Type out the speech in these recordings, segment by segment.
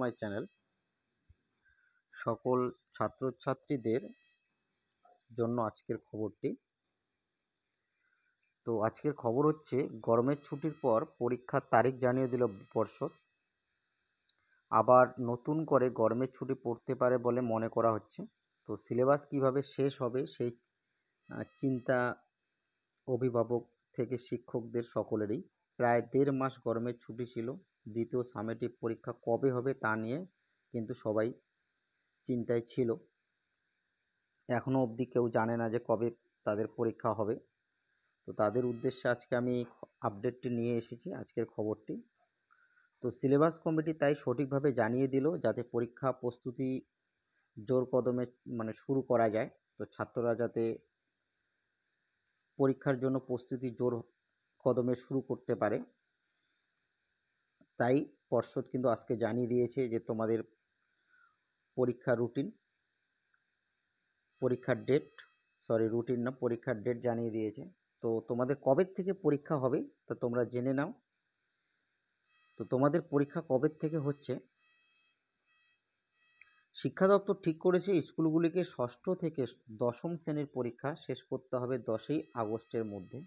my channel সকল ছাত্রছাত্রীদের জন্য আজকের খবরটি তো আজকের খবর হচ্ছে গরমের ছুটির পর পরীক্ষার তারিখ জানিয়ে দিল পর্ষদ আবার নতুন করে গরমের ছুটি পড়তে পারে বলে মনে করা হচ্ছে তো সিলেবাস কিভাবে শেষ হবে সেই চিন্তা অভিভাবক থেকে শিক্ষকদের সকলেরই প্রায় দেড় মাস গরমের ছুটি ছিল দ্বিতীয় সামেটিভ পরীক্ষা কবে হবে তা নিয়ে কিন্তু সবাই চিন্তায় ছিল এখনও অবধি কেউ জানে না যে কবে তাদের পরীক্ষা হবে তো তাদের উদ্দেশ্যে আজকে আমি আপডেটটি নিয়ে এসেছি আজকের খবরটি তো সিলেবাস কমিটি তাই সঠিকভাবে জানিয়ে দিল যাতে পরীক্ষা প্রস্তুতি জোর কদমে মানে শুরু করা যায় তো ছাত্ররা যাতে পরীক্ষার জন্য প্রস্তুতি জোর কদমে শুরু করতে পারে তাই পর্ষদ কিন্তু আজকে জানিয়ে দিয়েছে যে তোমাদের পরীক্ষা রুটিন পরীক্ষার ডেট সরি রুটিন না পরীক্ষার ডেট জানিয়ে দিয়েছে তো তোমাদের কবে থেকে পরীক্ষা হবে তা তোমরা জেনে নাও তো তোমাদের পরীক্ষা কবে থেকে হচ্ছে শিক্ষা দপ্তর ঠিক করেছে স্কুলগুলিকে ষষ্ঠ থেকে দশম শ্রেণীর পরীক্ষা শেষ করতে হবে দশই আগস্টের মধ্যে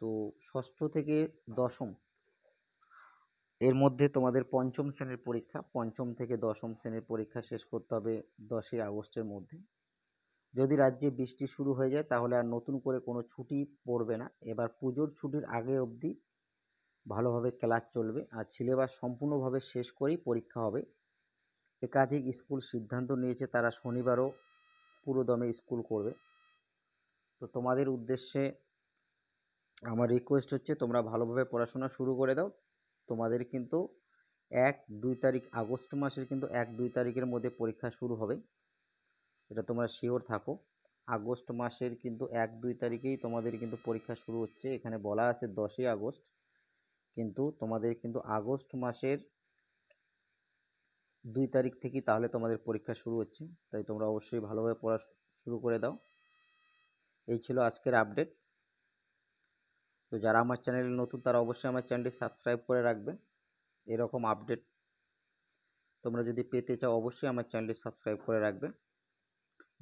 তো ষষ্ঠ থেকে দশম এর মধ্যে তোমাদের পঞ্চম শ্রেণীর পরীক্ষা পঞ্চম থেকে দশম শ্রেণীর পরীক্ষা শেষ করতে হবে দশই আগস্টের মধ্যে যদি রাজ্যে বৃষ্টি শুরু হয়ে যায় তাহলে আর নতুন করে কোনো ছুটি পড়বে না এবার পুজোর ছুটির আগে অবধি ভালোভাবে ক্লাস চলবে আর সিলেবাস সম্পূর্ণভাবে শেষ করেই পরীক্ষা হবে একাধিক স্কুল সিদ্ধান্ত নিয়েছে তারা শনিবারও পুরোদমে স্কুল করবে তো তোমাদের উদ্দেশ্যে আমার রিকোয়েস্ট হচ্ছে তোমরা ভালোভাবে পড়াশোনা শুরু করে দাও তোমাদের কিন্তু এক দুই তারিখ আগস্ট মাসের কিন্তু এক দুই তারিখের মধ্যে পরীক্ষা শুরু হবে এটা তোমরা শিওর থাকো আগস্ট মাসের কিন্তু এক দুই তারিখেই তোমাদের কিন্তু পরীক্ষা শুরু হচ্ছে এখানে বলা আছে দশই আগস্ট কিন্তু তোমাদের কিন্তু আগস্ট মাসের দুই তারিখ থেকেই তাহলে তোমাদের পরীক্ষা শুরু হচ্ছে তাই তোমরা অবশ্যই ভালোভাবে পড়া শুরু করে দাও এই ছিল আজকের আপডেট তো যারা আমার চ্যানেলে নতুন তারা অবশ্যই আমার চ্যানেলটি সাবস্ক্রাইব করে রাখবে এরকম আপডেট তোমরা যদি পেতে চাও অবশ্যই আমার চ্যানেলটি সাবস্ক্রাইব করে রাখবে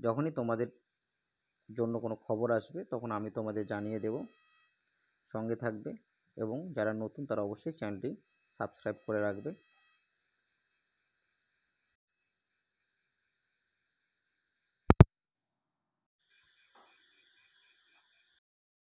যখনই তোমাদের জন্য কোনো খবর আসবে তখন আমি তোমাদের জানিয়ে দেব সঙ্গে থাকবে এবং যারা নতুন তারা অবশ্যই চ্যানেলটি সাবস্ক্রাইব করে রাখবে